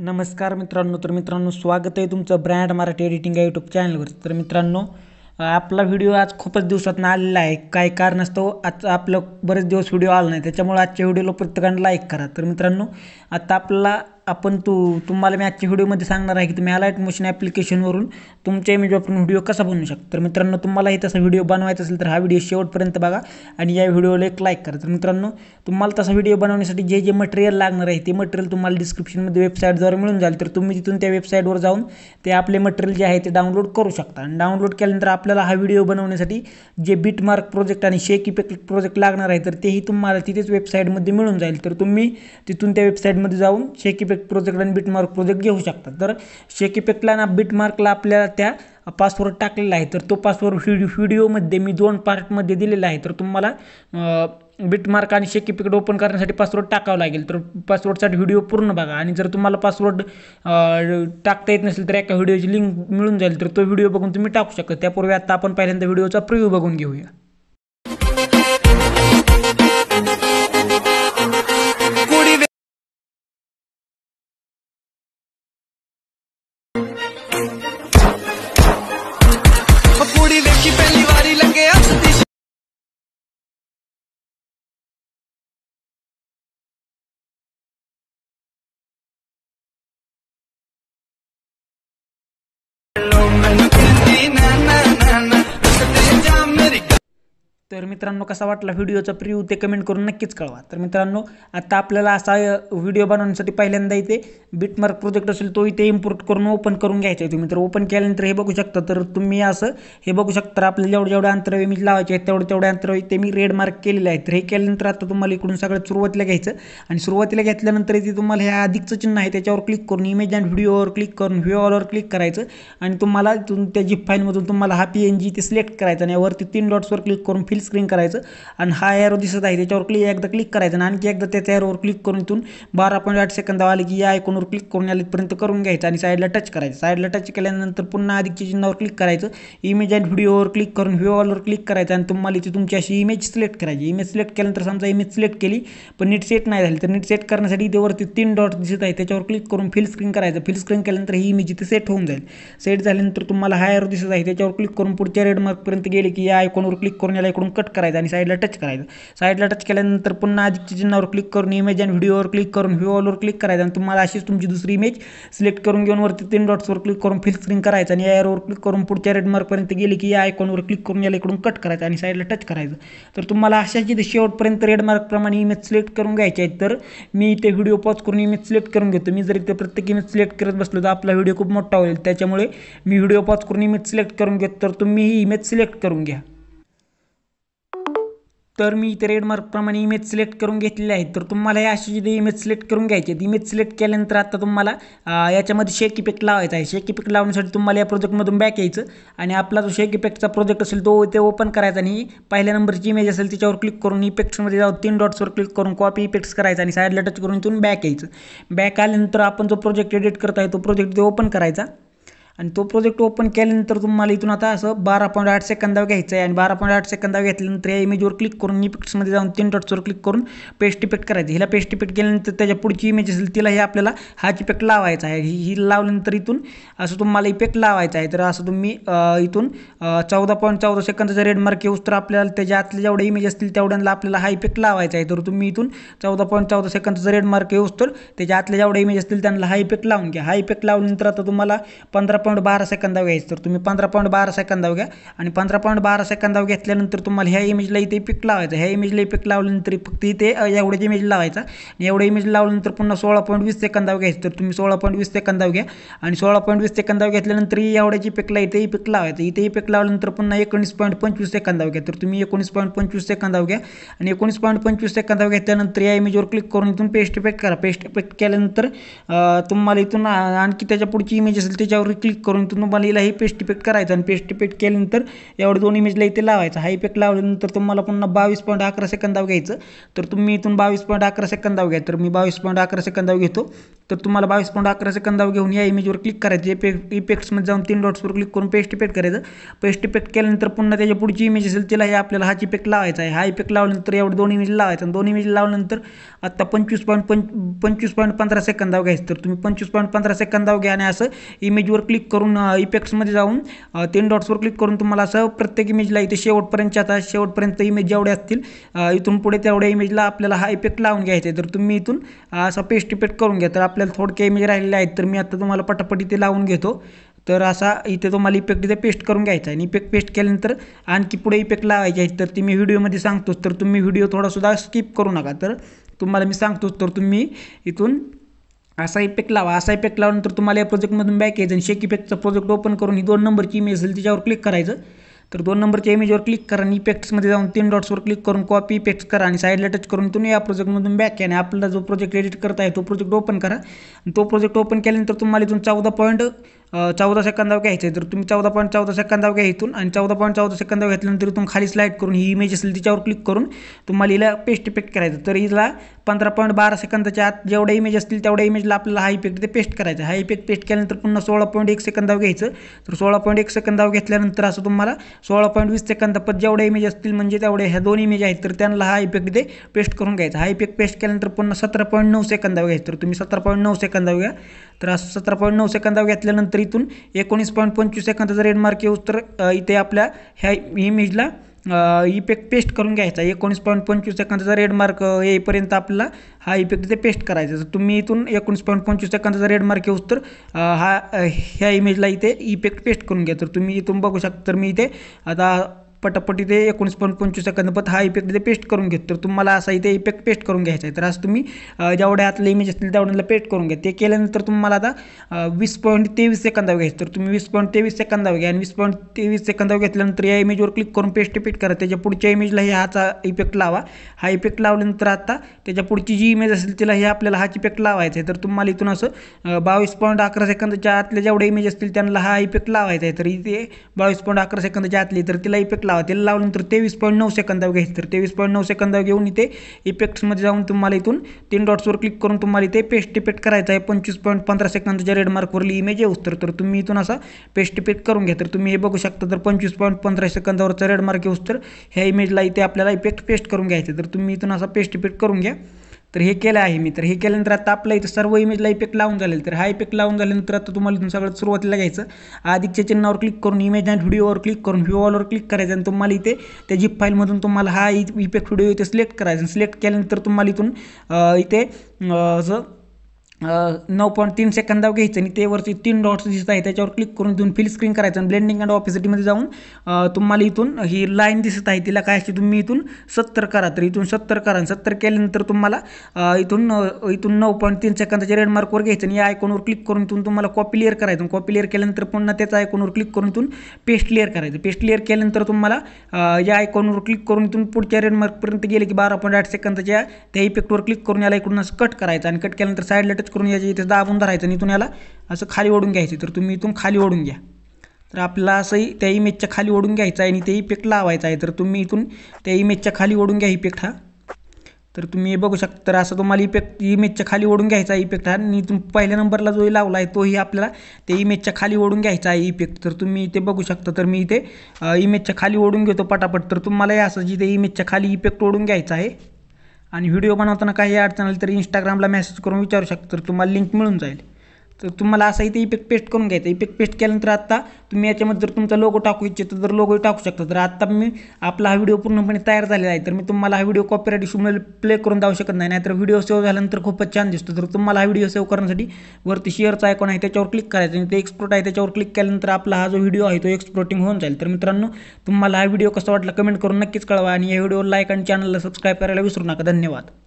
नमस्कार मित्रांनो तर मित्रांनो स्वागत आहे तुमचं ब्रँड मराठी एडिटिंग या यूट्यूब चॅनलवर तर मित्रांनो आपला व्हिडिओ आज खूपच दिवसातून आलेला आहे कारण असतो आज आपलं बरेच दिवस व्हिडिओ आला नाही त्याच्यामुळे आजच्या व्हिडिओला प्रत्येकाने लाईक करा तर मित्रांनो आता आपला आपण तू तुम्हाला मी आजच्या व्हिडिओमध्ये सांगणार आहे की तुम्ही अलाईट मोशन ॲप्लिकेशनवरून तुमच्या इमेज वापरून व्हिडिओ कसा बनवू शकता तर मित्रांनो तुम्हालाही तसा व्हिडिओ बनवायचा असेल तर हा व्हिडिओ शेवटपर्यंत बघा आणि या व्हिडिओला एक लाईक करा तर मित्रांनो तुम्हाला तसा व्हिडिओ बनवण्यासाठी जे जे मटेरियल लागणार आहे ते मटेरियल तुम्हाला डिस्क्रिप्शनमध्ये वेबसाईटद्वारे मिळून जाईल तर तुम्ही तिथून त्या वेबसाईटवर जाऊन ते आपले मटेरियल जे आहे ते डाउनलोड करू शकता आणि डाउनलोड केल्यानंतर आपल्याला हा व्हिडिओ बनवण्यासाठी जे बिटमार्क प्रोजेक्ट आणि शेक इफेक्ट प्रोजेक्ट लागणार आहे तर तेही तुम्हाला तिथेच वेबसाईटमध्ये मिळून जाईल तर तुम्ही तिथून त्या वेबसाईटमध्ये जाऊन शेक प्रोजेक्ट आणि बिटमार्क प्रोजेक्ट घेऊ शकतात तर शेक इफेक्टला ना बिटमार्कला आपल्याला त्या पासवर्ड टाकलेला आहे तर तो पासवर्ड व्हिडिओ व्हिडिओमध्ये मी दोन पार्टमध्ये दिलेला आहे तर तुम्हाला बिटमार्क आणि शेक इफेक्ट ओपन करण्यासाठी पासवर्ड टाकावा लागेल तर पासवर्डसाठी व्हिडिओ पूर्ण बघा आणि जर तुम्हाला पासवर्ड टाकता येत नसेल तर एका व्हिडिओची लिंक मिळून जाईल तर तो व्हिडिओ बघून तुम्ही टाकू शकता त्यापूर्वी आता आपण पहिल्यांदा व्हिडिओचा प्रिव्ह्यू बघून घेऊया तर मित्रांनो कसा वाटला व्हिडिओचा प्रिव्ह्यू ते कमेंट करून नक्कीच कळवा तर मित्रांनो आता आपल्याला असा व्हिडिओ बनवण्यासाठी पहिल्यांदा इथे बिटमार्क प्रोजेक्ट असेल तो इथे इम्पोर्ट करून ओपन करून घ्यायचा आहे तुम्ही तर ओपन केल्यानंतर हे बघू शकता तर तुम्ही असं हे बघू शकता तर आपल्याला जेवढे जेवढे अंतरावे मी लावायचे आहेत तेवढे तेवढे अंतर ते मी रेड मार्क केलेले आहेत तर हे केल्यानंतर आता तुम्हाला इकडून सगळं सुरुवातीला घ्यायचं आणि सुरुवातीला घेतल्यानंतर इथे तुम्हाला हे अधिकचं चिन्ह आहे त्याच्यावर क्लिक करून इमेज अँड व्हिडिओवर क्लिक करून व्हिओवर क्लिक करायचं आणि तुम्हाला त्या जी फाईलमधून तुम्हाला हा पी एन जी ते सिलेक्ट करायचं आणि यावरती तीन डॉट्सवर क्लिक करून फिल स्क्रीन करायचं आणि हा एअर दिसत आहे त्याच्यावर क्लिक एकदा क्लिक करायचं आणि आणखी एकदा त्याच्या एअरवर क्लिक करून इथून बारा पॉईंट आठ सेकंद आले की या ऐकून चिन्हावर क्लिक करून या करून घ्यायचं आणि साईडला टच करायचं साईडला टच केल्यानंतर पुन्हा अधिकच्या चिन्हावर क्लिक करायचं इमेज अँड व्हिडिओवर क्लिक करून व्ह्यू ऑलवर क्लिक करायचं आणि तुम्हाला इथे तुमची अशी इमेज सिलेक्ट करायची इमेज सिलेक्ट केल्यानंतर समजा इमेज सिलेक्ट केली पण नीट सेट नाही झाली तर नीट सेट करण्यासाठी इथेवरती तीन डॉट दिसत आहे त्याच्यावर क्लिक करून फिल स्क्रीन करायचं फिल स्क्रीन केल्यानंतर ही इमेज इथे सेट होऊन जाईल सेट झाल्यानंतर तुम्हाला हायर दिसत आहे त्याच्यावर क्लिक करून पुढच्या रेडमार्कपर्यंत गेले की या आयकॉनवर क्लिक करून याला इकडून कट करायचं आणि साईडला टच करायचं साईडला टच केल्यानंतर पुन्हा अधिकच्या चिन्हावर क्लिक करून इमेज अँड व्हिडिओवर क्लिक करून व्ह्यू ऑलवर क्लिक करायचं आणि तुम्हाला अशीच तुमची दुसरी इमेज सिलेक्ट करून घेऊन वरती तीन डॉट्सवर क्लिक करून फिल स्क्रीन करायचं आणि या एअरवर क्लिक करून पुढच्या रेड गेले गेली की या आयकॉनवर क्लिक करून याला इकडून कट करायचं आणि साईडला टच करायचं तर तुम्हाला अशा इथे शेवटपर्यंत रेड प्रमाणे इमेज सिलेक्ट करून घ्यायचे आहेत तर मी इथे व्हिडिओ पॉज करून इमेज सिलेक्ट करून घेतो मी जर इथे प्रत्येक इमेज सिलेक्ट करत बसलो तर आपला व्हिडिओ खूप मोठा होईल त्याच्यामुळे मी व्हिडिओ पॉज करून इमेज सिलेक्ट करून घेतो तर तुम्ही ही इमेज सिलेक्ट करून घ्या तर मी इथे रेडमार्कप्रमाणे इमेज सिलेक्ट करून घेतलेली आहे तर तुम्हाला या अशी जी इमेज सिलेक्ट करून घ्यायची आहे इमेज सिलेक्ट केल्यानंतर आता तुम्हाला याच्यामध्ये शेक इफेक्ट लावायचा आहे शेक इफेक्ट लावण्यासाठी तुम्हाला या प्रोजेक्टमधून बॅक यायचं आणि आपला जो शेक इफेक्टचा प्रोजेक्ट असेल तो ते ओपन करायचा आणि पहिल्या नंबरची इमेज असेल त्याच्यावर क्लिक करून इफेक्ट्समध्ये जाऊन तीन डॉट्सवर क्लिक करून कॉपी इफेक्ट्स करायचा आणि साईडला टच करून इथून बॅक यायचं बॅक आल्यानंतर आपण जो प्रोजेक्ट एडिट करत आहे तो प्रोजेक्ट ते ओपन करायचा आणि तो प्रोजेक्ट ओपन केल्यानंतर तुम्हाला इथून आता असं बारा पॉईंट आठ सेकंदावर घ्यायचं आहे आणि बारा पॉईंट आठ सेकंदावर घेतल्यानंतर या इमेजवर क्लिक करून इफेक्ट्समध्ये जाऊन तीन डॉट्सवर क्लिक करून पेस्ट इफेक्ट करायचं हिला पेस्ट इफेक्ट केल्यानंतर त्याच्या पुढची इमेज असेल तिला हे आपल्याला हाच इफेक्ट लावायचा आहे ही ही लावल्यानंतर इथून असं तुम्हाला इफेक्ट लावायचा आहे तर असं तुम्ही इथून चौदा पॉईंट चौदा सेकंदाचा रेड मार्क येऊस तर आपल्याला त्याच्या आतले जेवढे इमेज असतील तेवढ्याला आपल्याला हा इफेक्ट लावायचा आहे तर तुम्ही इथून चौदा पॉईंट चौदा सेकंदाचा रेड मार्क येऊस तर त्याच्या आतले जेवढे इमेज असतील त्यांना हा इफेक्ट लावून घ्या हा इफेक्ट लावल्यानंतर आता तुम्हाला पंधरा पॉईंट बारा सेकंदाव घ्यायचं तर तुम्ही पंधरा पॉईंट बारा सेकंदाव घ्या आणि पंधरा पॉईंट बारा सेकंदाव घेतल्यानंतर तुम्हाला ह्या इमेजला इथे पिक लावायचं ह्या इमेजला पिक लावल्यानंतर फक्त इथे एवढ्याच इमेज लावायचा आणि एवढं इमेज लावल्यानंतर पुन्हा सोळा पॉईंट वीस सेकंदाव घ्यायचं तर तुम्ही सोळा पॉईंट वीस सेकंदाव घ्या आणि सोळा पॉईंट वीस सेकंदाव घेतल्यानंतर एवढ्याची पिकला इथेही पिक लावायचं इथेही पिक लावल्यानंतर पुन्हा एकोणीस पॉईंट पंचवीस सेकंदाव घ्या तर तुम्ही एकोणीस पॉईंट पंचवीस सेकंदाव घ्या आणि एकोणीस पॉईंट पंचवीस सेकंदाव घेतल्यानंतर या इमेजवर क्लिक करून इथून पेस्ट इफेक्ट करा पेस्ट इफेक्ट केल्यानंतर तुम्हाला इथून आणखी त्याच्या पुढची इमेज असेल त्याच्यावर क्लिक क्लिक करून तुम्हाला याला हे पेस्ट इफेक्ट करायचं आणि पेस्ट इफेक्ट केल्यानंतर एवढं दोन इमेजला इथे लावायचं हायपेक इफेक्ट लावल्यानंतर तुम्हाला पुन्हा बावीस पॉईंट अकरा सेकंदाव घ्यायचं तर तुम्ही इथून बावीस पॉईंट अकरा सेकंदाव घ्या तर मी बावीस पॉईंट अकरा सेकंदाव घेतो तर तुम्हाला बावीस पॉईंट अकरा सेकंदावर घेऊन या इमेजवर क्लिक करायचे इफे इफेक्ट्समध्ये जाऊन तीन डॉट्सवर क्लिक करून पेस्ट इफेक्ट करायचं पेस्ट इफेक्ट केल्यानंतर पुन्हा त्याच्या पुढची इमेज असेल तिला हे आपल्याला हाच इफेक्ट लावायचा आहे हा इफेक्ट लावल्यानंतर एवढं दोन इमेज लावायचा दोन इमेज लावल्यानंतर आत्ता पंचवीस पॉईंट पंच पंचवीस पॉईंट पंधरा सेकंदावर घ्यायचं तर तुम्ही पंचवीस पॉईंट पंधरा सेकंदावर घ्या आणि असं इमेजवर क्लिक करून इफेक्ट्समध्ये जाऊन तीन डॉट्सवर क्लिक करून तुम्हाला असं प्रत्येक इमेजला इथे शेवटपर्यंत आता शेवटपर्यंत इमेज जेवढे असतील इथून पुढे तेवढ्या इमेजला आपल्याला हा इफेक्ट लावून घ्यायचा आहे तर तुम्ही इथून असा पेस्ट इफेक्ट करून घ्या तर आपल्या आपल्याला थोडके इमेज राहिलेले आहेत तर मी आता तुम्हाला पटापट इथे लावून घेतो तर असा इथे तुम्हाला इफेक्ट इथे पेस्ट करून घ्यायचा आहे आणि इफेक्ट पेस्ट केल्यानंतर आणखी पुढे इफेक्ट लावायचे आहेत तर ती मी व्हिडिओमध्ये सांगतोच तर तुम्ही व्हिडिओ थोडासुद्धा स्किप करू नका तर तुम्हाला मी सांगतोच तर तुम्ही इथून असा इफेक्ट लावा असा इफेक्ट लावल्यानंतर तुम्हाला या प्रोजेक्टमधून बॅक यायचं आणि शेक इफेक्टचा प्रोजेक्ट ओपन करून ही दोन नंबरची इमेज असेल तिच्यावर क्लिक करायचं तर दोन नंबरच्या इमेजवर क्लिक करा आणि इफेक्ट्समध्ये जाऊन तीन डॉट्सवर क्लिक करून कॉपी इफेक्ट्स करा आणि साईडला टच करून तुम्ही या प्रोजेक्टमधून बॅक आणि आपला जो प्रोजेक्ट एडिट करता आहे तो प्रोजेक्ट ओपन करा तो प्रोजेक्ट ओपन केल्यानंतर तुम्हाला इथून चौदा पॉईंट चौदा सेकंदावर घ्यायचं आहे तर तुम्ही चौदा पॉईंट चौदा सेकंदावर घ्या इथून आणि चौदा पॉईंट चौदा सेकंदावर घेतल्यानंतर इथून खाली स्लाईड करून ही इमेज असेल तिच्यावर क्लिक करून तुम्हाला हिला पेस्ट इफेक्ट करायचं तर हिला पंधरा पॉईंट बारा सेकंदाच्या आत जेवढ्या इमेज असतील तेवढ्या इमेजला आपल्याला हा इफेक्ट ते पेस्ट करायचा हा इफेक्ट पेस्ट केल्यानंतर पुन्हा सोळा पॉईंट एक सेकंदावर घ्यायचं तर सोळा पॉईंट एक सेकंदावर घेतल्यानंतर असं तुम्हाला सोळा पॉईंट वीस पत जेवढे इमेज असतील म्हणजे तेवढे ह्या दोन इमेज आहेत तर त्यांना हा इफेक्ट ते पेस्ट करून घ्यायचा हा इफेक्ट पेस्ट केल्यानंतर पुन्हा सतरा पॉईंट नऊ सेकंदावर घ्यायचं तर तुम्ही सतरा पॉईंट नऊ सेकंदावर घ्या तर असं सतरा पॉईंट नऊ सेकंदावर घेतल्यानंतर इथून एकोणीस पॉईंट पंचवीस सेकंदाचा रेड मार्क येऊस तर इथे आपल्या ह्या इमेजला इफेक्ट पेस्ट करून घ्यायचा एकोणीस पॉईंट पंचवीस सेकंदाचा रेड मार्क येईपर्यंत आपला हा इफेक्ट तिथे पेस्ट करायचा तर तुम्ही इथून एकोणीस पॉईंट पंचवीस सेकंदाचा रेड मार्क येऊस तर हा ह्या इमेजला इथे इफेक्ट पेस्ट करून घ्या तर तुम्ही इथून बघू शकता तर मी इथे आता पटापट इथे एकोणीस पॉईंट पंचवीस सेकंदपत हा इफेक्ट इथे पेस्ट करून घेत तर तुम्हाला असा इथे इफेक्ट पेस्ट करून घ्यायचा आहे तर आज तुम्ही जेवढ्या आतले इमेज असतील तेवढ्याला पेस्ट करून घ्या ते केल्यानंतर तुम्हाला आता वीस पॉईंट तेवीस सेकंदावर घ्यायचं तर तुम्ही वीस पॉईंट तेवीस सेकंदावर घ्या आणि वीस पॉईंट तेवीस सेकंदावर घेतल्यानंतर या इमेजवर क्लिक करून पेस्ट पेट करा त्याच्या पुढच्या इमेजला हे हाचा इफेक्ट लावा हा इफेक्ट लावल्यानंतर आता त्याच्या पुढची जी इमेज असेल तिला हे आपल्याला हाच इफेक्ट लावायचा आहे तर तुम्हाला इथून असं बावीस पॉईंट अकरा सेकंदाच्या आतल्या जेवढे इमेज असतील त्यांना हा इफेक्ट लावायचा आहे तर इथे बावीस पॉईंट अकरा सेकंदाच्या आतली तर तिला इफेक्ट लावा त्याला लावल्यानंतर तेवीस पॉईंट नऊ सेकंदावर घ्यायचं तर तेवीस पॉईंट नऊ सेकंदावर घेऊन इथे इफेक्ट्समध्ये जाऊन तुम्हाला इथून तीन डॉट्सवर क्लिक करून तुम्हाला इथे पेस्ट इफेक्ट करायचं आहे पंचवीस पॉईंट पंधरा सेकंदाच्या रेड मार्कवरली इमेज येऊ तर तुम्ही इथून असा पेस्ट इफेक्ट करून घ्या तर तुम्ही हे बघू शकता तर पंचवीस पॉईंट पंधरा सेकंदावरचा रेड मार्क तर ह्या इमेजला इथे आपल्याला इफेक्ट पेस्ट करून घ्यायचं तर तुम्ही इथून असा पेस्ट इफेक्ट करून घ्या तर हे केलं आहे मी तर हे केल्यानंतर आता आपलं इथं सर्व इमेजला इफेक्ट लावून झालेलं तर हा इफेक्ट लावून झाल्यानंतर आता तुम्हाला सगळं सुरुवातीला घ्यायचं आधीच्या चिन्हावर क्लिक करून इमेज आणि व्हिडिओवर क्लिक करून ऑलवर क्लिक करायचं आणि तुम्हाला इथे त्या जिप फाईलमधून तुम्हाला हा इफेक्ट व्हिडिओ इथे सिलेक्ट करायचा सिलेक्ट केल्यानंतर तुम्हाला इथून इथे असं नऊ पॉईंट तीन सेकंदावर घ्यायचं आणि ते वरती तीन डॉट्स दिसत आहे त्याच्यावर क्लिक करून देऊन फिल स्क्रीन करायचं आणि ब्लेंडिंग अँड मध्ये जाऊन तुम्हाला इथून ही लाईन दिसत आहे तिला काय असते तुम्ही इथून सत्तर करा तर इथून सत्तर करा सत्तर केल्यानंतर तुम्हाला इथून इथून नऊ पॉईंट तीन सेकंदाच्या रेड मार्कवर घ्यायचं आणि या आयकॉनवर क्लिक करून इथून तुम्हाला कॉपी लिअर करायचं कॉपी लिअर केल्यानंतर पुन्हा त्याच्या आयकॉनवर क्लिक करून इथून पेस्ट लिअर करायचं पेस्ट लिअर केल्यानंतर तुम्हाला या आयकॉनवर क्लिक करून इथून पुढच्या रेड मार्कपर्यंत गेले की बारा पॉईंट आठ सेकंदाच्या त्या इफेक्टवर क्लिक करून याला इकडून कट करायचं आणि कट केल्यानंतर साईडला टच करून याच्या इथे दाबून धरायचं आणि इथून याला असं खाली ओढून घ्यायचं तर तुम्ही इथून खाली ओढून घ्या तर आपल्याला असंही त्या इमेजच्या खाली ओढून घ्यायचं आहे आणि ते इफेक्ट लावायचा आहे तर तुम्ही इथून त्या इमेजच्या खाली ओढून घ्या इफेक्ट हा तर तुम्ही बघू शकता तर असं तुम्हाला इफेक्ट इमेजच्या खाली ओढून घ्यायचा आहे इफेक्ट हा आणि इथून पहिल्या नंबरला जो लावला आहे तोही आपल्याला त्या इमेजच्या खाली ओढून घ्यायचा आहे इफेक्ट तर तुम्ही इथे बघू शकता तर मी इथे इमेजच्या खाली ओढून घेतो पटापट तर तुम्हाला असं जिथे इमेजच्या खाली इफेक्ट ओढून घ्यायचा आहे आणि व्हिडिओ बनवताना काही अडचण आली तर इंस्टाग्रामला मेसेज करून विचारू शकता तर तुम्हाला लिंक मिळून जाईल तर तुम्हाला असा इथे इफेक्ट पेस्ट करून घ्यायचा इफेक्ट पेस्ट केल्यानंतर आत्ता तुम्ही याच्यामध्ये जर तुमचा लोगो टाकू इच्छितो तर लोगो टाकू शकता तर आत्ता मी आपला हा व्हिडिओ पूर्णपणे तयार झालेला आहे तर मी तुम्हाला हा व्हिडिओ कॉपीराईट इशूमुळे प्ले करून जाऊ शकत नाही नाहीतर व्हिडिओ सेव्ह झाल्यानंतर खूपच छान दिसतो तर तुम्हाला हा व्हिडिओ सेव्ह करण्यासाठी वरती शेअरचा आयकॉन आहे त्याच्यावर क्लिक करायचं आणि ते एक्सपोर्ट आहे त्याच्यावर क्लिक केल्यानंतर आपला हा जो व्हिडिओ आहे तो एक्सपोर्टिंग होऊन जाईल तर मित्रांनो तुम्हाला हा व्हिडिओ कसा वाटला कमेंट करून नक्कीच कळवा आणि या व्हिडिओ लाईक आणि चॅनलला सबस्क्राईब करायला विसरू नका धन्यवाद